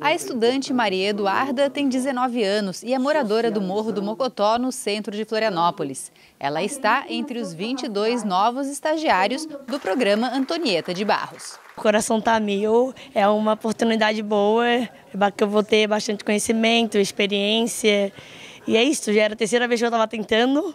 A estudante Maria Eduarda tem 19 anos e é moradora do Morro do Mocotó, no centro de Florianópolis. Ela está entre os 22 novos estagiários do programa Antonieta de Barros. O coração está mil, é uma oportunidade boa, é que eu vou ter bastante conhecimento, experiência. E é isso, já era a terceira vez que eu estava tentando,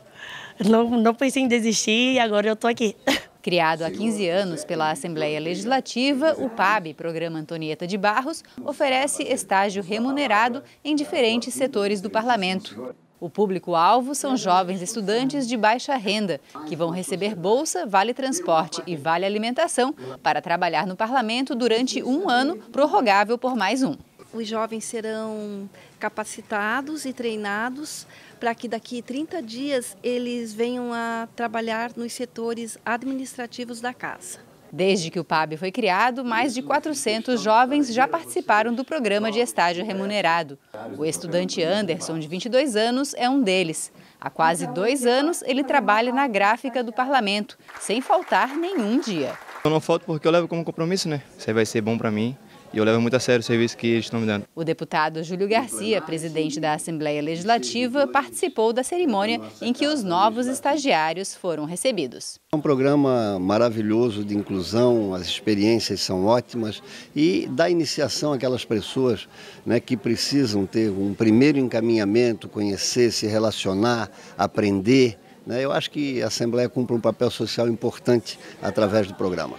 não, não pensei em desistir e agora eu estou aqui. Criado há 15 anos pela Assembleia Legislativa, o PAB, Programa Antonieta de Barros, oferece estágio remunerado em diferentes setores do parlamento. O público-alvo são jovens estudantes de baixa renda, que vão receber bolsa, vale transporte e vale alimentação para trabalhar no parlamento durante um ano, prorrogável por mais um os jovens serão capacitados e treinados para que daqui 30 dias eles venham a trabalhar nos setores administrativos da casa. Desde que o PAB foi criado, mais de 400 jovens já participaram do programa de estágio remunerado. O estudante Anderson, de 22 anos, é um deles. Há quase dois anos, ele trabalha na gráfica do parlamento, sem faltar nenhum dia. Eu não falto porque eu levo como compromisso, né? Isso aí vai ser bom para mim e eu levo muito a sério o serviço que eles estão me dando. O deputado Júlio Garcia, presidente da Assembleia Legislativa, participou da cerimônia em que os novos estagiários foram recebidos. É um programa maravilhoso de inclusão, as experiências são ótimas e dá iniciação àquelas pessoas né, que precisam ter um primeiro encaminhamento, conhecer, se relacionar, aprender. Né? Eu acho que a Assembleia cumpre um papel social importante através do programa.